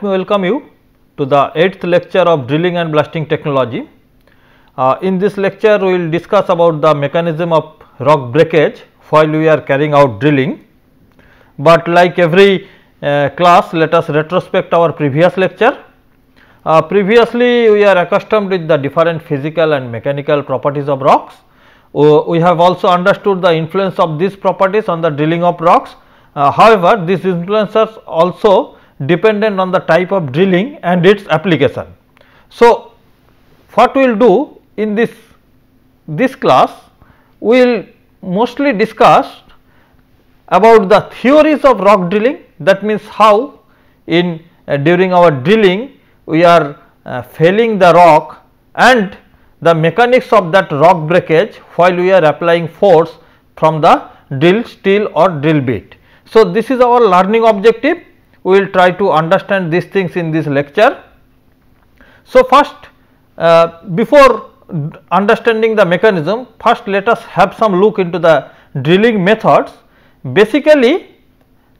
let me welcome you to the 8th lecture of drilling and blasting technology. Uh, in this lecture, we will discuss about the mechanism of rock breakage while we are carrying out drilling. But like every uh, class, let us retrospect our previous lecture. Uh, previously, we are accustomed with the different physical and mechanical properties of rocks. Uh, we have also understood the influence of these properties on the drilling of rocks. Uh, however, these influences also dependent on the type of drilling and its application. So, what we will do in this, this class, we will mostly discuss about the theories of rock drilling that means how in uh, during our drilling we are uh, felling the rock and the mechanics of that rock breakage while we are applying force from the drill steel or drill bit. So, this is our learning objective we will try to understand these things in this lecture. So, first uh, before understanding the mechanism first let us have some look into the drilling methods. Basically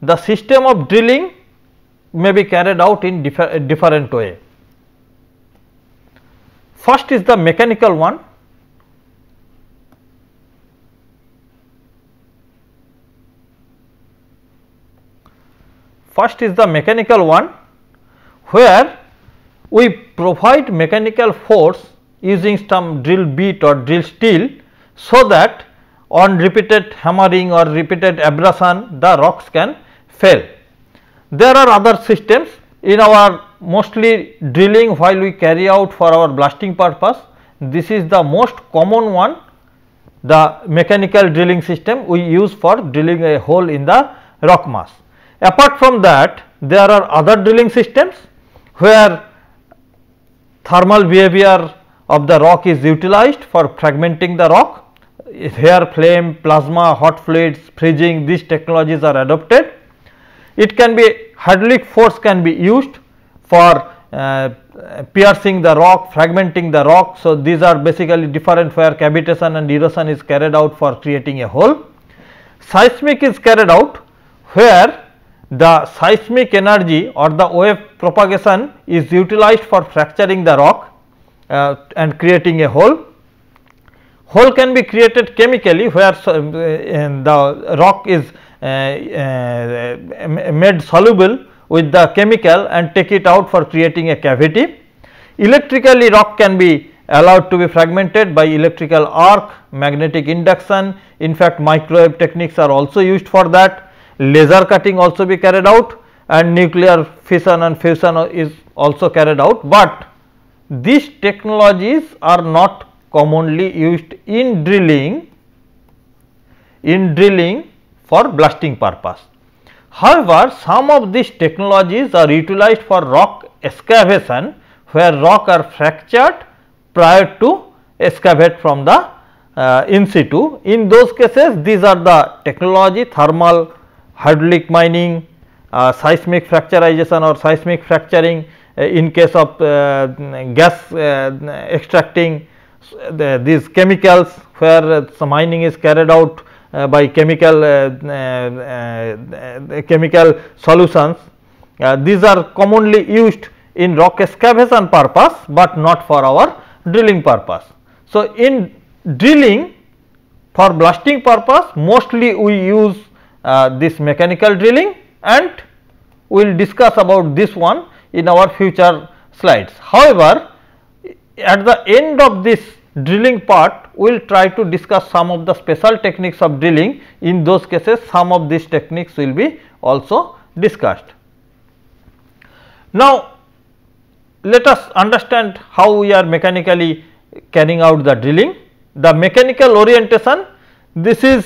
the system of drilling may be carried out in differ, different way. First is the mechanical one First is the mechanical one where we provide mechanical force using some drill bit or drill steel so that on repeated hammering or repeated abrasion the rocks can fail. There are other systems in our mostly drilling while we carry out for our blasting purpose. This is the most common one the mechanical drilling system we use for drilling a hole in the rock mass. Apart from that there are other drilling systems where thermal behavior of the rock is utilized for fragmenting the rock. Here flame, plasma, hot fluids, freezing these technologies are adopted. It can be hydraulic force can be used for uh, piercing the rock, fragmenting the rock. So, these are basically different where cavitation and erosion is carried out for creating a hole. Seismic is carried out where the seismic energy or the wave propagation is utilized for fracturing the rock uh, and creating a hole. Hole can be created chemically where uh, the rock is uh, uh, made soluble with the chemical and take it out for creating a cavity. Electrically rock can be allowed to be fragmented by electrical arc, magnetic induction. In fact, microwave techniques are also used for that laser cutting also be carried out and nuclear fission and fusion is also carried out, but these technologies are not commonly used in drilling in drilling for blasting purpose. However, some of these technologies are utilized for rock excavation where rock are fractured prior to excavate from the uh, in situ. In those cases, these are the technology thermal hydraulic mining, uh, seismic fracturization or seismic fracturing uh, in case of uh, gas uh, extracting the, these chemicals where some uh, mining is carried out uh, by chemical chemical solutions. these are commonly used in rock excavation purpose, but not for our drilling purpose. So, in drilling for blasting purpose mostly we use uh, this mechanical drilling and we will discuss about this one in our future slides. However, at the end of this drilling part we will try to discuss some of the special techniques of drilling in those cases some of these techniques will be also discussed. Now, let us understand how we are mechanically carrying out the drilling. The mechanical orientation this is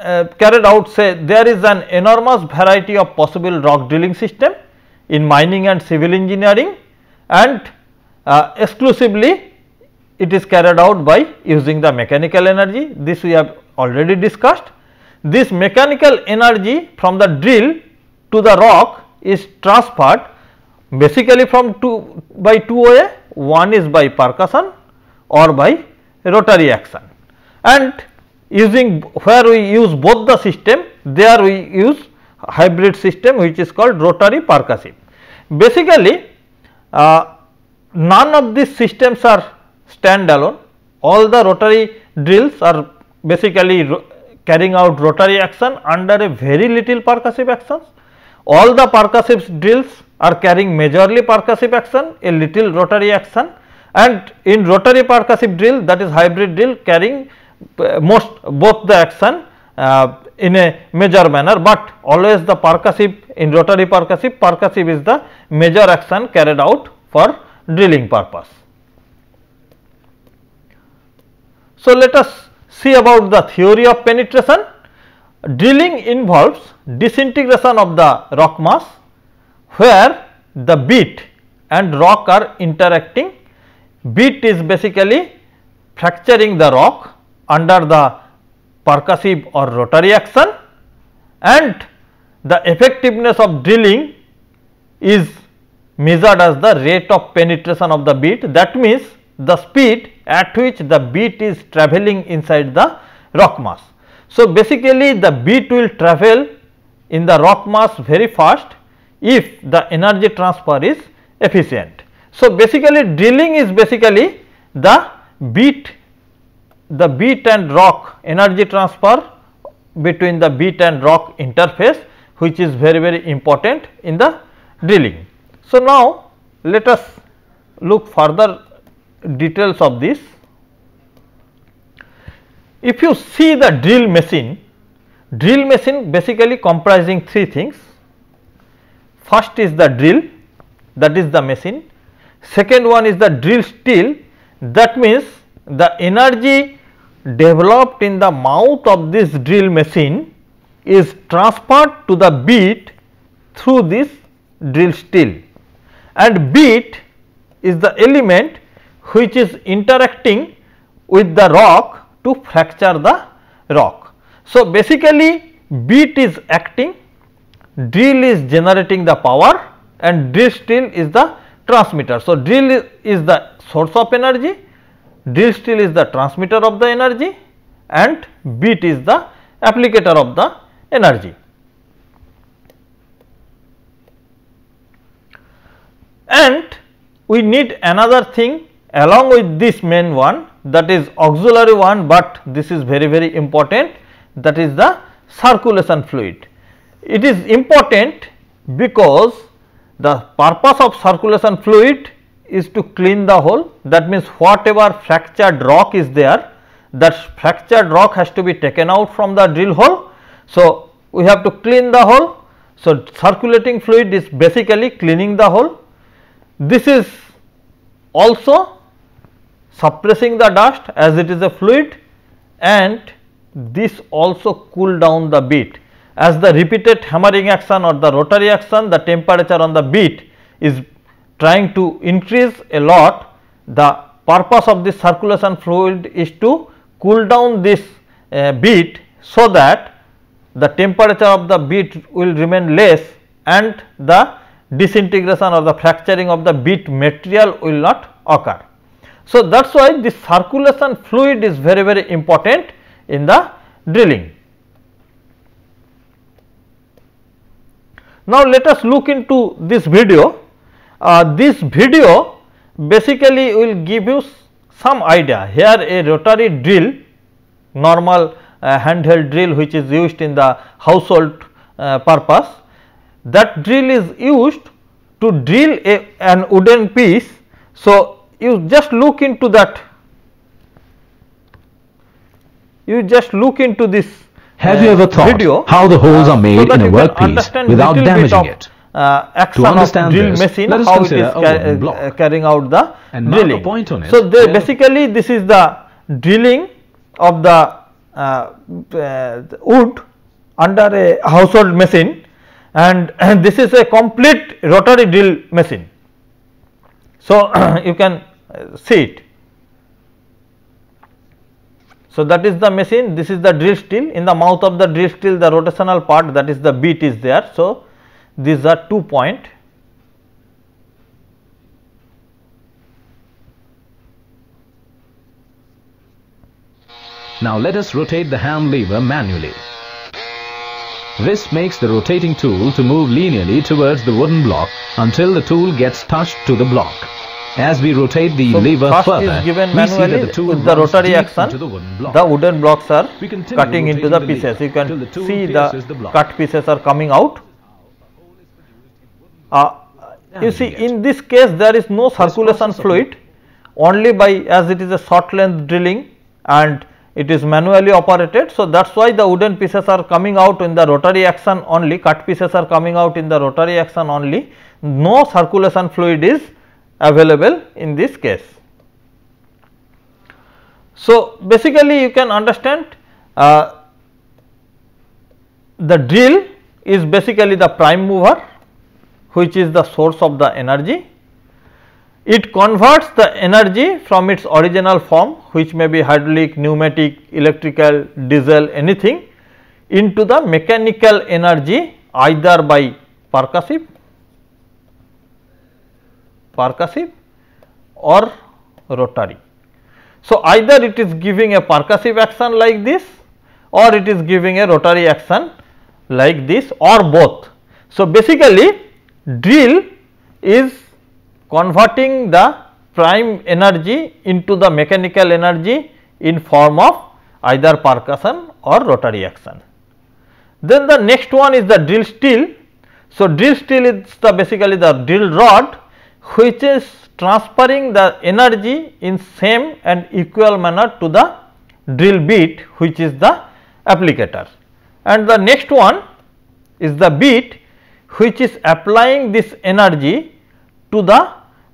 uh, carried out say there is an enormous variety of possible rock drilling system in mining and civil engineering and uh, exclusively it is carried out by using the mechanical energy this we have already discussed. This mechanical energy from the drill to the rock is transferred basically from two by two way one is by percussion or by rotary action and using where we use both the system there we use hybrid system which is called rotary percussive. Basically uh, none of these systems are standalone all the rotary drills are basically carrying out rotary action under a very little percussive actions. All the percussive drills are carrying majorly percussive action a little rotary action and in rotary percussive drill that is hybrid drill carrying most both the action uh, in a major manner, but always the percussive in rotary percussive, percussive is the major action carried out for drilling purpose. So, let us see about the theory of penetration. Drilling involves disintegration of the rock mass where the bit and rock are interacting. Bit is basically fracturing the rock under the percussive or rotary action and the effectiveness of drilling is measured as the rate of penetration of the bit. that means the speed at which the bit is travelling inside the rock mass. So, basically the bit will travel in the rock mass very fast if the energy transfer is efficient. So, basically drilling is basically the bit the bit and rock energy transfer between the bit and rock interface which is very very important in the drilling. So, now let us look further details of this. If you see the drill machine, drill machine basically comprising three things. First is the drill that is the machine, second one is the drill steel that means the energy developed in the mouth of this drill machine is transferred to the bit through this drill steel and bit is the element which is interacting with the rock to fracture the rock. So, basically bit is acting, drill is generating the power and drill steel is the transmitter. So, drill is the source of energy distill is the transmitter of the energy and bit is the applicator of the energy. And we need another thing along with this main one that is auxiliary one, but this is very very important that is the circulation fluid. It is important because the purpose of circulation fluid is to clean the hole that means whatever fractured rock is there that fractured rock has to be taken out from the drill hole. So, we have to clean the hole. So, circulating fluid is basically cleaning the hole. This is also suppressing the dust as it is a fluid and this also cool down the beat. As the repeated hammering action or the rotary action the temperature on the beat is trying to increase a lot, the purpose of this circulation fluid is to cool down this uh, bead so that the temperature of the bead will remain less and the disintegration or the fracturing of the bead material will not occur. So, that is why this circulation fluid is very very important in the drilling. Now, let us look into this video uh, this video basically will give you some idea here a rotary drill normal uh, handheld drill which is used in the household uh, purpose that drill is used to drill a, an wooden piece. So, you just look into that you just look into this have you uh, ever thought video, how the holes are uh, made so in a workpiece without damaging it uh, action of drill this, machine how it is ca uh, carrying out the and drilling. point on it. So they, yeah. basically this is the drilling of the uh, uh, wood under a household machine and, and, this is a complete rotary drill machine. So, you can uh, see it. So, that is the machine this is the drill steel in the mouth of the drill steel the rotational part that is the beat is there. So, these are two point Now let us rotate the hand lever manually. This makes the rotating tool to move linearly towards the wooden block until the tool gets touched to the block. As we rotate the so lever further, we see that the tool with the rotary action, the wooden, block. the wooden blocks are cutting into the pieces. You can the see the, the cut pieces are coming out uh, you see in this case there is no circulation fluid only by as it is a short length drilling and it is manually operated. So, that is why the wooden pieces are coming out in the rotary action only cut pieces are coming out in the rotary action only no circulation fluid is available in this case. So, basically you can understand uh, the drill is basically the prime mover which is the source of the energy. It converts the energy from its original form which may be hydraulic, pneumatic, electrical, diesel anything into the mechanical energy either by percussive, percussive or rotary. So, either it is giving a percussive action like this or it is giving a rotary action like this or both. So, basically drill is converting the prime energy into the mechanical energy in form of either percussion or rotary action. Then the next one is the drill steel. So, drill steel is the basically the drill rod which is transferring the energy in same and equal manner to the drill bit which is the applicator. And the next one is the bit which is applying this energy to the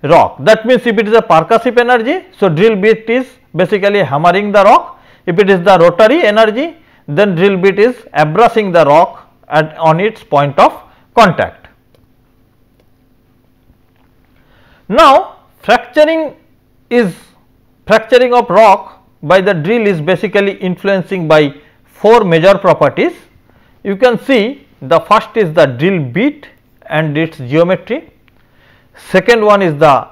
rock. That means, if it is a percussive energy, so drill bit is basically hammering the rock. If it is the rotary energy, then drill bit is abrasing the rock at on its point of contact. Now, fracturing is fracturing of rock by the drill is basically influencing by four major properties. You can see the first is the drill bit and its geometry, second one is the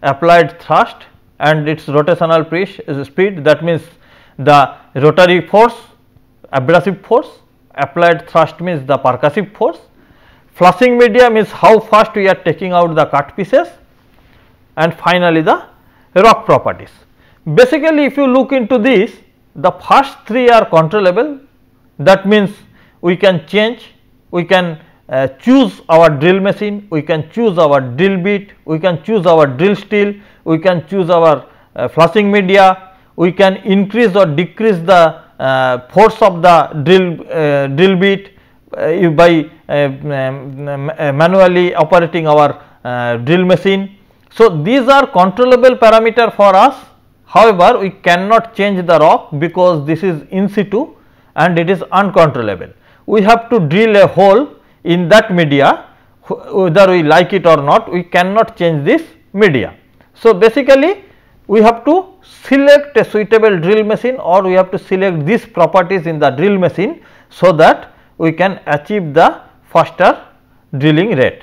applied thrust and its rotational speed that means the rotary force, abrasive force, applied thrust means the percussive force, flushing medium is how fast we are taking out the cut pieces and finally, the rock properties. Basically, if you look into this, the first three are controllable that means we can change we can uh, choose our drill machine, we can choose our drill bit, we can choose our drill steel, we can choose our uh, flushing media, we can increase or decrease the uh, force of the drill, uh, drill bit uh, by uh, um, um, manually operating our drill machine. So, these are controllable parameter for us, however, we cannot change the rock because this is in situ and it is uncontrollable we have to drill a hole in that media whether we like it or not we cannot change this media. So, basically we have to select a suitable drill machine or we have to select these properties in the drill machine so that we can achieve the faster drilling rate.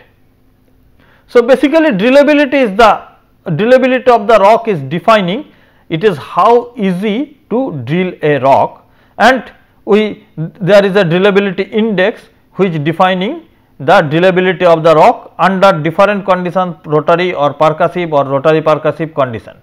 So, basically drillability is the drillability of the rock is defining it is how easy to drill a rock and we there is a drillability index which defining the drillability of the rock under different conditions, rotary or percussive or rotary percussive condition.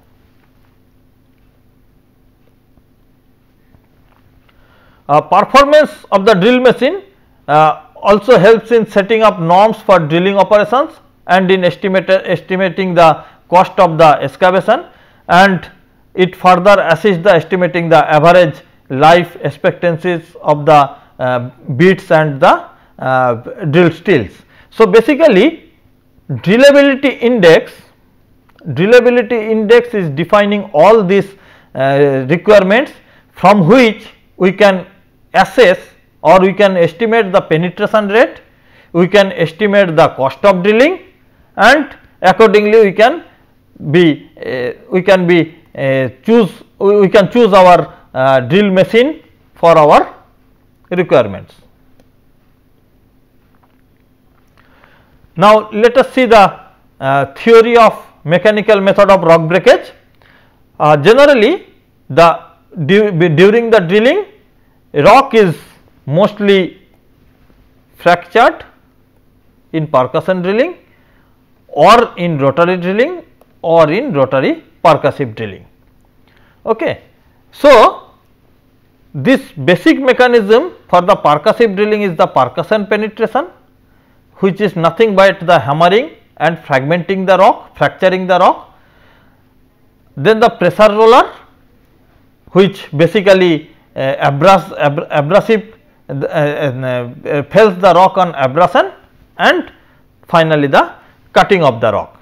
Uh, performance of the drill machine uh, also helps in setting up norms for drilling operations and in estimating the cost of the excavation and it further assists the estimating the average life expectancies of the uh, bits and the uh, drill steels. So, basically drillability index, drillability index is defining all these uh, requirements from which we can assess or we can estimate the penetration rate, we can estimate the cost of drilling and accordingly we can be uh, we can be uh, choose we can choose our uh, drill machine for our requirements. Now, let us see the uh, theory of mechanical method of rock breakage. Uh, generally, the during the drilling rock is mostly fractured in percussion drilling or in rotary drilling or in rotary percussive drilling. Okay. So, this basic mechanism for the percussive drilling is the percussion penetration which is nothing but the hammering and fragmenting the rock, fracturing the rock. Then the pressure roller which basically uh, ab, abrasive uh, uh, uh, fells the rock on abrasion and finally, the cutting of the rock.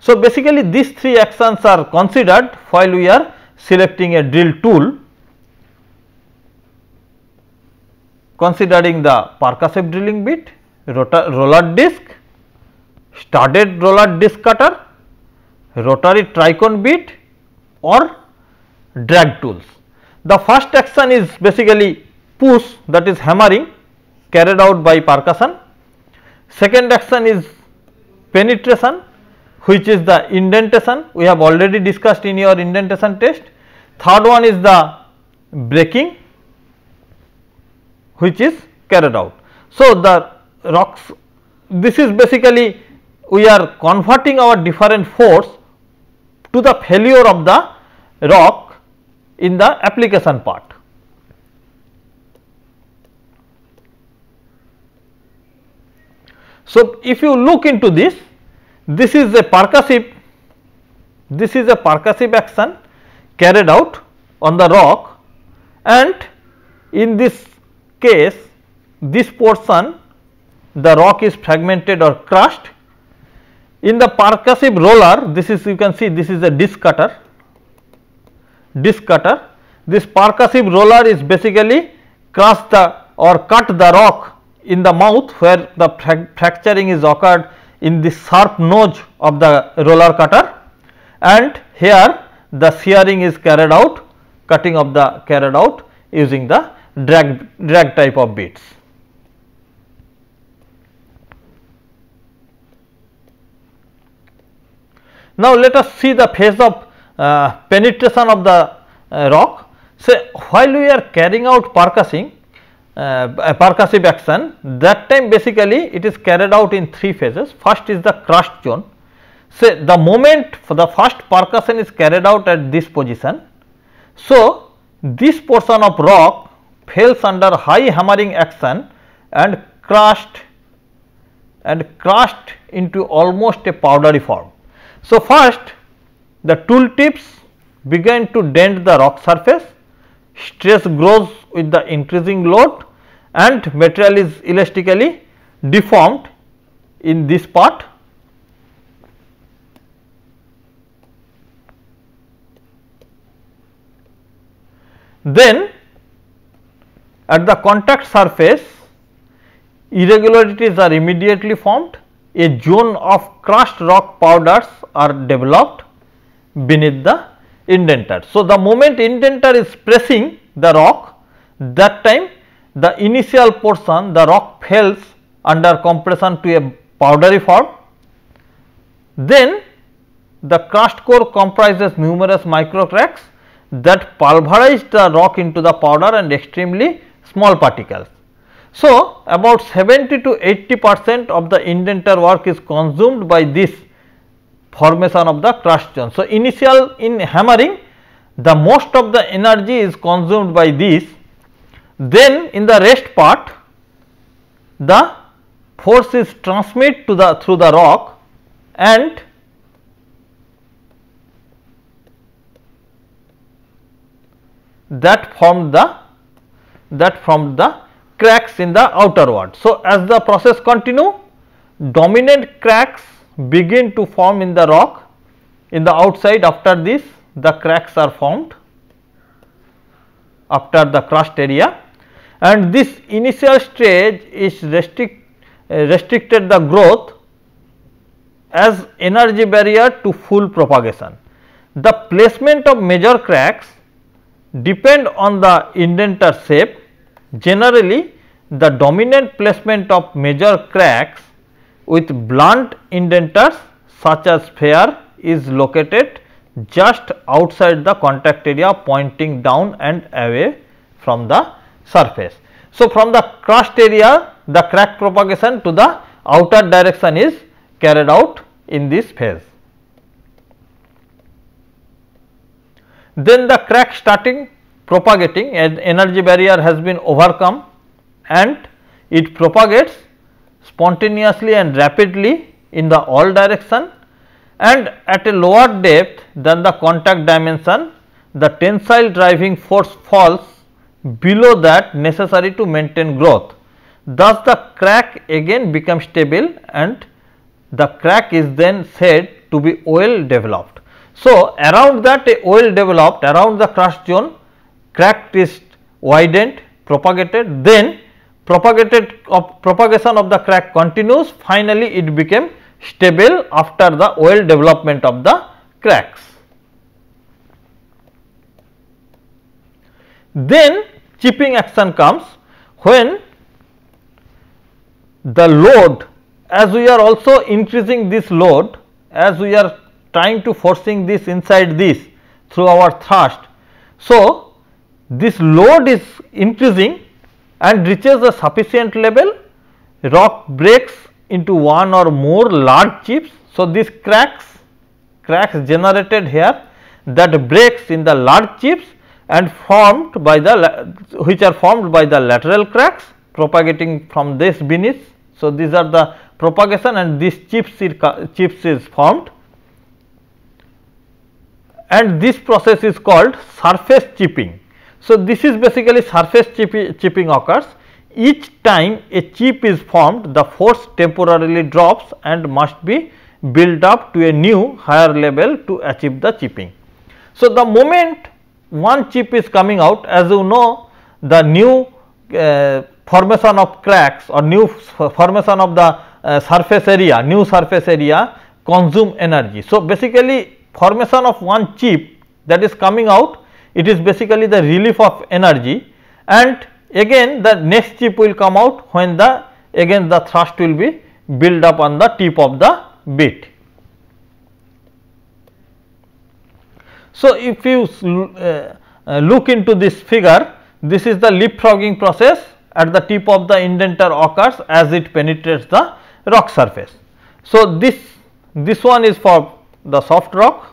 So, basically these three actions are considered while we are selecting a drill tool, considering the percussive drilling bit, rotor, roller disc, studded roller disc cutter, rotary tricon bit or drag tools. The first action is basically push that is hammering carried out by percussion. Second action is penetration which is the indentation we have already discussed in your indentation test. Third one is the breaking which is carried out. So, the rocks this is basically we are converting our different force to the failure of the rock in the application part. So, if you look into this this is a percussive, this is a percussive action carried out on the rock and in this case this portion the rock is fragmented or crushed. In the percussive roller this is you can see this is a disc cutter, disc cutter. This percussive roller is basically crush the or cut the rock in the mouth where the fracturing is occurred in the sharp nose of the roller cutter and here the shearing is carried out cutting of the carried out using the drag drag type of beads. Now, let us see the phase of uh, penetration of the uh, rock. So, while we are carrying out percussing uh, percussive action that time basically it is carried out in three phases. First is the crushed zone. So, the moment for the first percussion is carried out at this position. So, this portion of rock fails under high hammering action and crushed and crushed into almost a powdery form. So, first the tool tips begin to dent the rock surface, stress grows with the increasing load and material is elastically deformed in this part. Then at the contact surface irregularities are immediately formed, a zone of crushed rock powders are developed beneath the indenter. So, the moment indenter is pressing the rock that time the initial portion the rock fails under compression to a powdery form. Then the crust core comprises numerous micro cracks that pulverize the rock into the powder and extremely small particles. So, about 70 to 80 percent of the indenter work is consumed by this formation of the crust zone. So, initial in hammering the most of the energy is consumed by this. Then in the rest part the force is transmitted to the through the rock and that formed the that formed the cracks in the outer ward. So, as the process continue dominant cracks begin to form in the rock in the outside after this the cracks are formed after the crushed area and this initial stage is restrict, uh, restricted the growth as energy barrier to full propagation. The placement of major cracks depend on the indenter shape. Generally, the dominant placement of major cracks with blunt indenters such as sphere is located just outside the contact area pointing down and away from the surface. So, from the crushed area the crack propagation to the outer direction is carried out in this phase. Then the crack starting propagating and energy barrier has been overcome and it propagates spontaneously and rapidly in the all direction and at a lower depth than the contact dimension the tensile driving force falls below that necessary to maintain growth. Thus, the crack again becomes stable and the crack is then said to be well developed. So, around that well developed around the crust zone crack is widened propagated then propagated of propagation of the crack continues finally it became stable after the well development of the cracks. Then chipping action comes when the load as we are also increasing this load as we are trying to forcing this inside this through our thrust. So, this load is increasing and reaches a sufficient level rock breaks into one or more large chips. So, these cracks cracks generated here that breaks in the large chips and formed by the which are formed by the lateral cracks propagating from this beneath. So, these are the propagation and this chips, chips is formed and this process is called surface chipping. So, this is basically surface chipping occurs each time a chip is formed the force temporarily drops and must be built up to a new higher level to achieve the chipping. So, the moment one chip is coming out as you know the new uh, formation of cracks or new formation of the uh, surface area, new surface area consume energy. So, basically formation of one chip that is coming out, it is basically the relief of energy and again the next chip will come out when the again the thrust will be built up on the tip of the bit. So, if you uh, uh, look into this figure, this is the leapfrogging process at the tip of the indenter occurs as it penetrates the rock surface. So, this, this one is for the soft rock,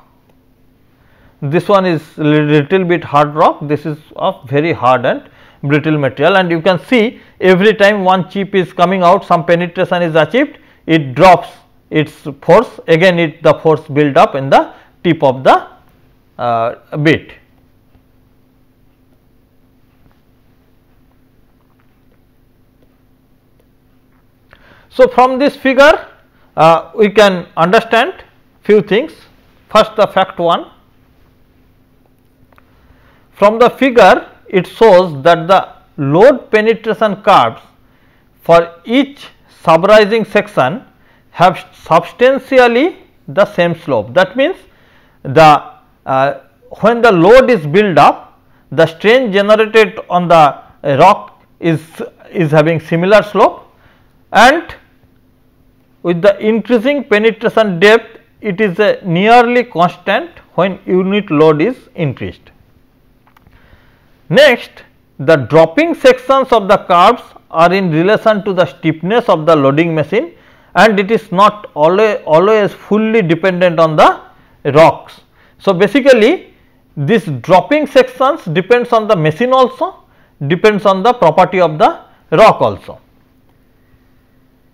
this one is little bit hard rock, this is of very hard and brittle material and you can see every time one chip is coming out some penetration is achieved, it drops its force again it the force build up in the tip of the uh, bit. So, from this figure uh, we can understand few things. First the fact one, from the figure it shows that the load penetration curves for each subrising section have substantially the same slope. That means, the uh, when the load is built up, the strain generated on the rock is, is having similar slope and with the increasing penetration depth, it is nearly constant when unit load is increased. Next, the dropping sections of the curves are in relation to the stiffness of the loading machine and it is not always, always fully dependent on the rocks so, basically this dropping sections depends on the machine also, depends on the property of the rock also.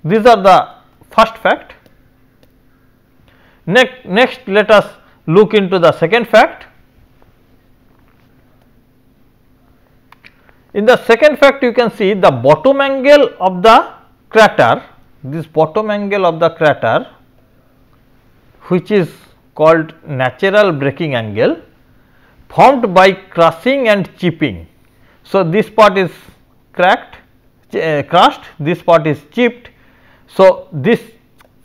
These are the first fact. Next, next let us look into the second fact. In the second fact you can see the bottom angle of the crater, this bottom angle of the crater which is called natural breaking angle formed by crushing and chipping. So, this part is cracked uh, crushed this part is chipped. So, this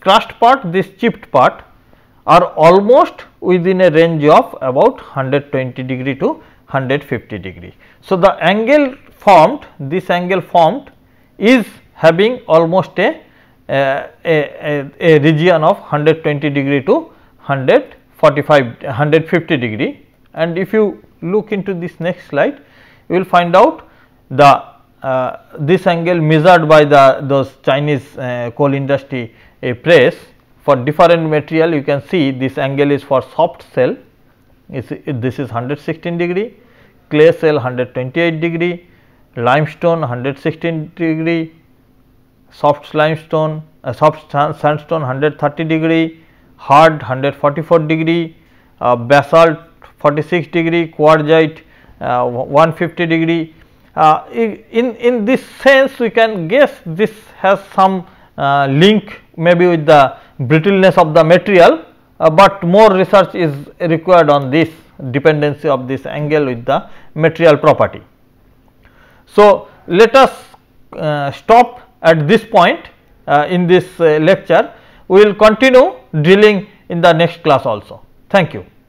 crushed part this chipped part are almost within a range of about 120 degree to 150 degree. So, the angle formed this angle formed is having almost a, uh, a, a, a, region of 120 degree to 145 150 degree and if you look into this next slide you will find out the uh, this angle measured by the those Chinese uh, coal industry uh, press for different material you can see this angle is for soft cell this is 116 degree, clay cell 128 degree, limestone 116 degree, soft limestone uh, soft sandstone 130 degree, hard 144 degree, uh, basalt 46 degree, quartzite uh, 150 degree. Uh, in, in this sense we can guess this has some uh, link maybe with the brittleness of the material, uh, but more research is required on this dependency of this angle with the material property. So, let us uh, stop at this point in this lecture. We will continue drilling in the next class also. Thank you.